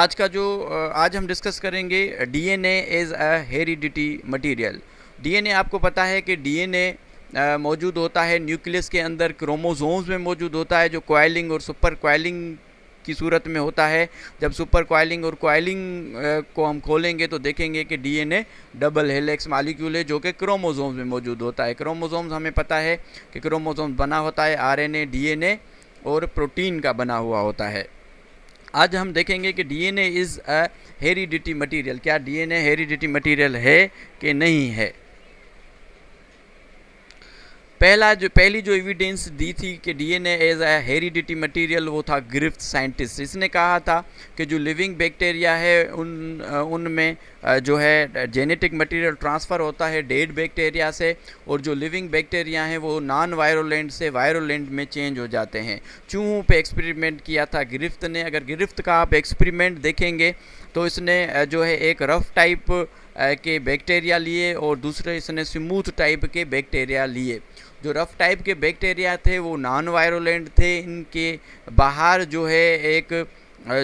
आज का जो आज हम डिस्कस करेंगे DNA as a heredity material DNA आपको पता है कि डीएनए मौजूद होता है न्यूक्लियस के अंदर क्रोमोजोम्स में मौजूद होता है जो क्वाइलिंग और सुपर क्वाइलिंग की सूरत में होता है जब सुपर क्वाइलिंग और क्वाइलिंग को हम खोलेंगे तो देखेंगे कि डीएनए डबल हेलेक्स मालिक्यूल है जो कि क्रोमोजोम्स में मौजूद होता है क्रोमोजोम्स हमें पता है कि क्रोमोजोम्स बना होता है आरएनए डीएनए और प्रोटीन का बना हुआ होता है आज हम देखेंगे कि DNA is a heredity material क्या डीएनए हेरीडिटी मटेरियल है कि नहीं है पहला जो पहली जो एविडेंस दी थी कि DNA as a heredity material वो था ग्रिफ्थ साइंटिस्ट इसने कहा था कि जो लिविंग बैक्टीरिया है उन उनमें जो है जेनेटिक मटेरियल ट्रांसफ़र होता है डेड बैक्टीरिया से और जो लिविंग बैक्टीरिया हैं वो नॉन वायरोलेंट से वायरोलेंट में चेंज हो जाते हैं चूहों पे एक्सपेरिमेंट किया था गिरफ्त ने अगर गिरफ्त का आप एक्सपेरिमेंट देखेंगे तो इसने जो है एक रफ़ टाइप के बैक्टीरिया लिए और दूसरे इसने स्मूथ टाइप के बैक्टीरिया लिए जो रफ टाइप के बैक्टीरिया थे वो नॉन वायरोलेंट थे इनके बाहर जो है एक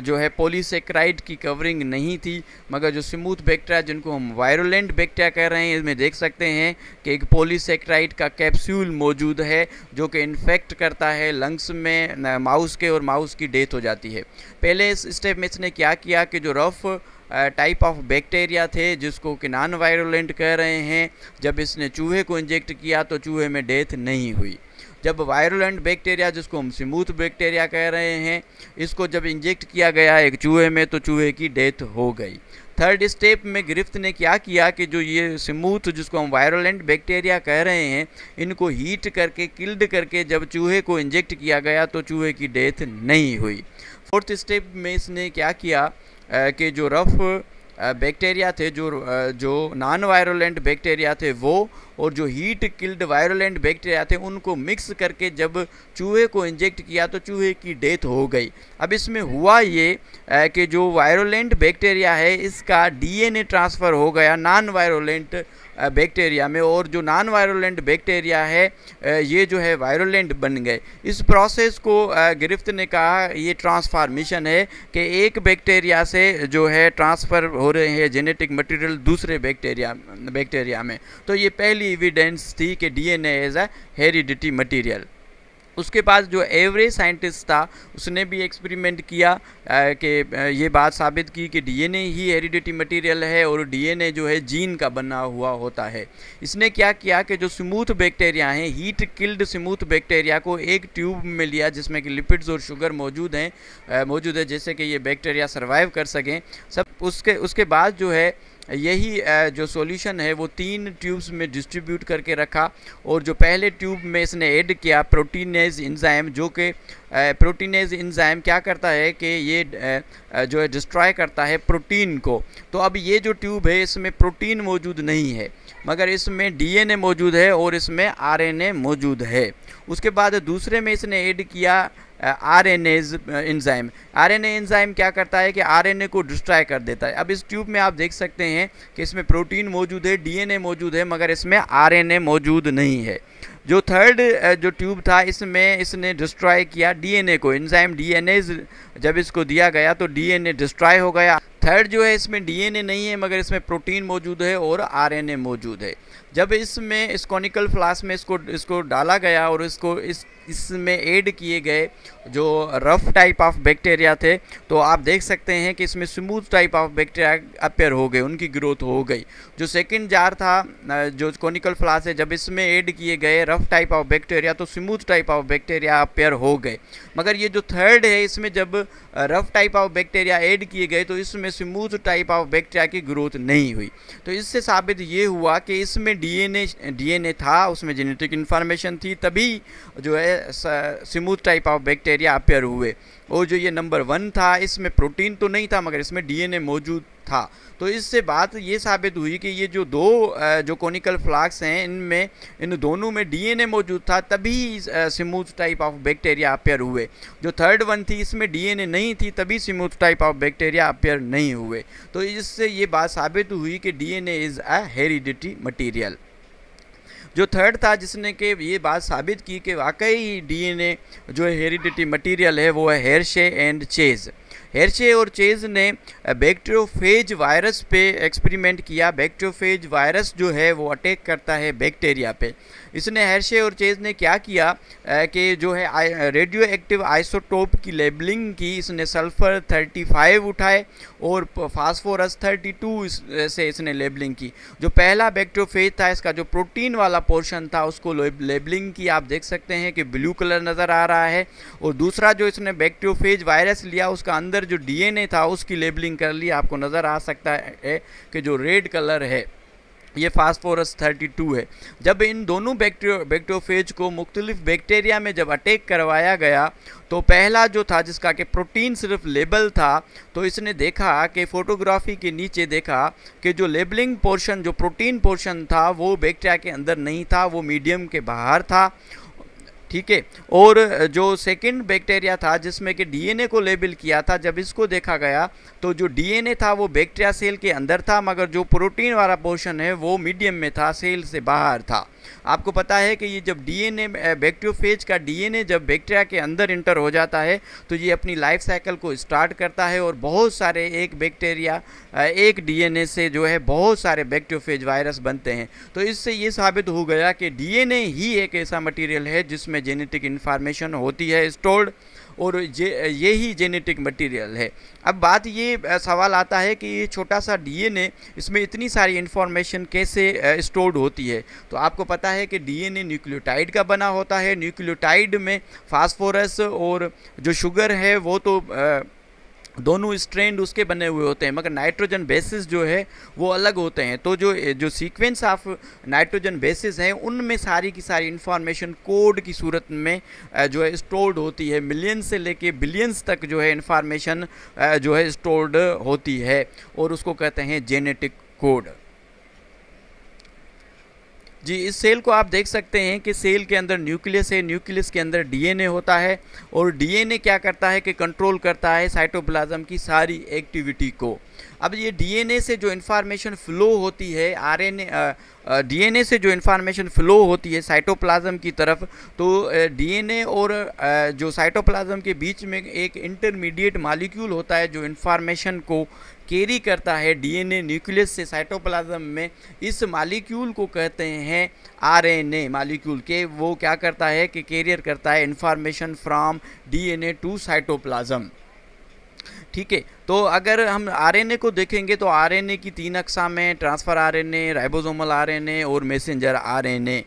जो है पोलीसेक्राइड की कवरिंग नहीं थी मगर जो स्मूथ बैक्टीरिया जिनको हम वायरोलेंट बैक्टीरिया कह रहे हैं इसमें देख सकते हैं कि एक पोलीसेक्राइड का कैप्सूल मौजूद है जो कि इन्फेक्ट करता है लंग्स में माउस के और माउस की डेथ हो जाती है पहले इस स्टेप में इसने क्या किया कि जो रफ़ टाइप ऑफ बैक्टीरिया थे जिसको कि नॉन वायरोलेंट कह रहे हैं जब इसने चूहे को इंजेक्ट किया तो चूहे में डेथ नहीं हुई जब वायरोलेंट बैक्टीरिया जिसको हम स्मूथ बैक्टीरिया कह रहे हैं इसको जब इंजेक्ट किया गया एक चूहे में तो चूहे की डेथ हो गई थर्ड स्टेप में गिरफ्त ने क्या किया कि जो ये स्मूथ जिसको हम वायरोलेंट बैक्टीरिया कह रहे हैं इनको हीट करके किल्ड करके जब चूहे को इंजेक्ट किया गया तो चूहे की डेथ नहीं हुई फोर्थ स्टेप में इसने क्या किया कि जो रफ़ बैक्टीरिया थे जो जो नॉन वायरोलेंट बैक्टीरिया थे वो और जो हीट किल्ड वायरलेंट बैक्टीरिया थे उनको मिक्स करके जब चूहे को इंजेक्ट किया तो चूहे की डेथ हो गई अब इसमें हुआ ये कि जो वायरोलेंट बैक्टीरिया है इसका डीएनए ट्रांसफ़र हो गया नॉन वायरोलेंट बैक्टीरिया में और जो नॉन वायरोलेंट बैक्टीरिया है ये जो है वायरोलेंट बन गए इस प्रोसेस को गिरफ्त ने कहा ये ट्रांसफार्मेशन है कि एक बैक्टीरिया से जो है ट्रांसफ़र हो रहे हैं जेनेटिक मटेरियल दूसरे बैक्टीरिया बैक्टीरिया में तो ये पहली पहली एविडेंस थी कि DNA as a heredity material उसके पास जो एवरेज साइंटिस्ट था उसने भी एक्सपेरिमेंट किया कि ये बात साबित की कि डीएनए ही हेरिडिटी मटेरियल है और डीएनए जो है जीन का बना हुआ होता है इसने क्या किया कि जो स्मूथ बैक्टीरिया हैं हीट किल्ड स्मूथ बैक्टीरिया को एक ट्यूब में लिया जिसमें कि लिपिड्स और शुगर मौजूद हैं मौजूद है जैसे कि ये बैक्टेरिया सर्वाइव कर सकें सब उसके उसके बाद जो है यही जो सॉल्यूशन है वो तीन ट्यूब्स में डिस्ट्रीब्यूट करके रखा और जो पहले ट्यूब में इसने ऐड किया प्रोटीनेज इंजाइम जो कि प्रोटीनेज इंजाइम क्या करता है कि ये जो है डिस्ट्रॉय करता है प्रोटीन को तो अब ये जो ट्यूब है इसमें प्रोटीन मौजूद नहीं है मगर इसमें डीएनए मौजूद है और इसमें आरएनए मौजूद है उसके बाद दूसरे में इसने ऐड किया R N enzyme R N enzyme क्या करता है कि आरएनए को डिस्ट्रॉय कर देता है अब इस ट्यूब में आप देख सकते हैं कि इसमें प्रोटीन मौजूद है डीएनए मौजूद है मगर इसमें आरएनए मौजूद नहीं है जो थर्ड जो ट्यूब था इसमें इसने डिस्ट्रॉय किया डीएनए को एंजाइम डीएनए जब इसको दिया गया तो डीएनए डिस्ट्रॉय हो गया थर्ड जो है इसमें डीएनए नहीं है मगर इसमें प्रोटीन मौजूद है और आरएनए मौजूद है जब इसमें इस कॉनिकल फ्लास्क में इसको इसको डाला गया और इसको इस इसमें ऐड किए गए जो रफ टाइप ऑफ बैक्टीरिया थे तो आप देख सकते हैं कि इसमें smooth type of bacteria appear हो गए उनकी ग्रोथ हो गई जो सेकंड जार था जो कॉनिकल फ्लास है जब इसमें ऐड किए गए रफ टाइप ऑफ बैक्टीरिया तो smooth type of bacteria appear हो गए मगर ये जो थर्ड है इसमें जब rough type of bacteria add किए गए तो इसमें स्मूथ टाइप ऑफ बैक्टीरिया की ग्रोथ नहीं हुई तो इससे साबित ये हुआ कि इसमें डीएनए डीएनए था उसमें जेनेटिक इन्फॉर्मेशन थी तभी जो है smooth type of bacteria appear हुए और जो ये नंबर वन था इसमें प्रोटीन तो नहीं था मगर इसमें डीएनए मौजूद था तो इससे बात ये साबित हुई कि ये जो दो जो कॉनिकल फ्लाक्स हैं इनमें इन दोनों में डीएनए मौजूद था तभी smooth type of bacteria appear हुए जो थर्ड वन थी इसमें डीएनए नहीं थी तभी smooth type of bacteria appear नहीं हुए तो इससे ये बात साबित हुई कि DNA is a heredity material जो थर्ड था जिसने के ये बात साबित की कि वाकई डीएनए जो हेरिडिटी मटेरियल है वो है हेयर शे एंड चेज़ हेरशे और चेज ने बैक्टीरियोफेज वायरस पे एक्सपेरिमेंट किया बैक्टीरियोफेज वायरस जो है वो अटैक करता है बैक्टीरिया पे इसने हैरशे और चेज ने क्या किया कि जो है रेडियो एक्टिव आइसोटोप की लेबलिंग की इसने सल्फ़र 35 उठाए और फास्फोरस 32 से इसने लेबलिंग की जो पहला बैक्ट्रोफेज था इसका जो प्रोटीन वाला पोर्शन था उसको लेबलिंग की आप देख सकते हैं कि ब्लू कलर नज़र आ रहा है और दूसरा जो इसने बैक्ट्रोफेज वायरस लिया उसका अंदर जो डी था उसकी लेबलिंग कर ली आपको नज़र आ सकता है कि जो रेड कलर है ये फास्फोरस 32 है जब इन दोनों बैक्टोफेज को मुख्तलिफ बैक्टीरिया में जब अटैक करवाया गया तो पहला जो था जिसका कि प्रोटीन सिर्फ लेबल था तो इसने देखा कि फोटोग्राफी के नीचे देखा कि जो लेबलिंग पोर्शन जो प्रोटीन पोर्शन था वो बैक्टीरिया के अंदर नहीं था वो मीडियम के बाहर था ठीक है और जो सेकंड बैक्टीरिया था जिसमें कि डीएनए को लेबल किया था जब इसको देखा गया तो जो डीएनए था वो बैक्टीरिया सेल के अंदर था मगर जो प्रोटीन वाला पोर्शन है वो मीडियम में था सेल से बाहर था आपको पता है कि ये जब डीएनए बैक्टीरियोफेज का डीएनए जब बैक्टीरिया के अंदर इंटर हो जाता है तो ये अपनी लाइफ साइकिल को स्टार्ट करता है और बहुत सारे एक बैक्टीरिया एक डीएनए से जो है बहुत सारे बैक्टीरियोफेज वायरस बनते हैं तो इससे ये साबित हो गया कि डी ही एक ऐसा मटीरियल है जिसमें जेनेटिक इन्फॉर्मेशन होती है स्टोर्ड और ये ही जेनेटिक मटेरियल है अब बात ये सवाल आता है कि ये छोटा सा डीएनए इसमें इतनी सारी इन्फॉर्मेशन कैसे स्टोर्ड होती है तो आपको पता है कि डीएनए न्यूक्लियोटाइड का बना होता है न्यूक्लियोटाइड में फास्फोरस और जो शुगर है वो तो आ, दोनों स्ट्रेंड उसके बने हुए होते हैं मगर नाइट्रोजन बेसिस जो है वो अलग होते हैं तो जो जो सीक्वेंस ऑफ नाइट्रोजन बेसिस हैं उनमें सारी की सारी इन्फॉर्मेशन कोड की सूरत में जो है स्टोर्ड होती है मिलियन से लेके बिलियंस तक जो है इन्फॉर्मेशन जो है स्टोर्ड होती है और उसको कहते हैं जेनेटिक कोड जी इस सेल को आप देख सकते हैं कि सेल के अंदर न्यूक्लियस है न्यूक्लियस के अंदर डीएनए होता है और डीएनए क्या करता है कि कंट्रोल करता है साइटोप्लाज्म की सारी एक्टिविटी को अब ये डीएनए से जो इन्फॉर्मेशन फ्लो होती है आरएनए डीएनए से जो इन्फॉर्मेशन फ्लो होती है साइटोप्लाज्म की तरफ तो डीएनए और जो साइटोप्लाज्म के बीच में एक इंटरमीडिएट मालिक्यूल होता है जो इन्फॉर्मेशन को कैरी करता है डीएनए न्यूक्लियस से साइटोप्लाज्म में इस मालिक्यूल को कहते हैं आरएनए मालिक्यूल के वो क्या करता है कि कैरियर करता है information from DNA to cytoplasm ठीक है तो अगर हम आरएनए को देखेंगे तो आरएनए की तीन अक्सा में ट्रांसफ़र आरएनए राइबोसोमल आरएनए और मैसेंजर आरएनए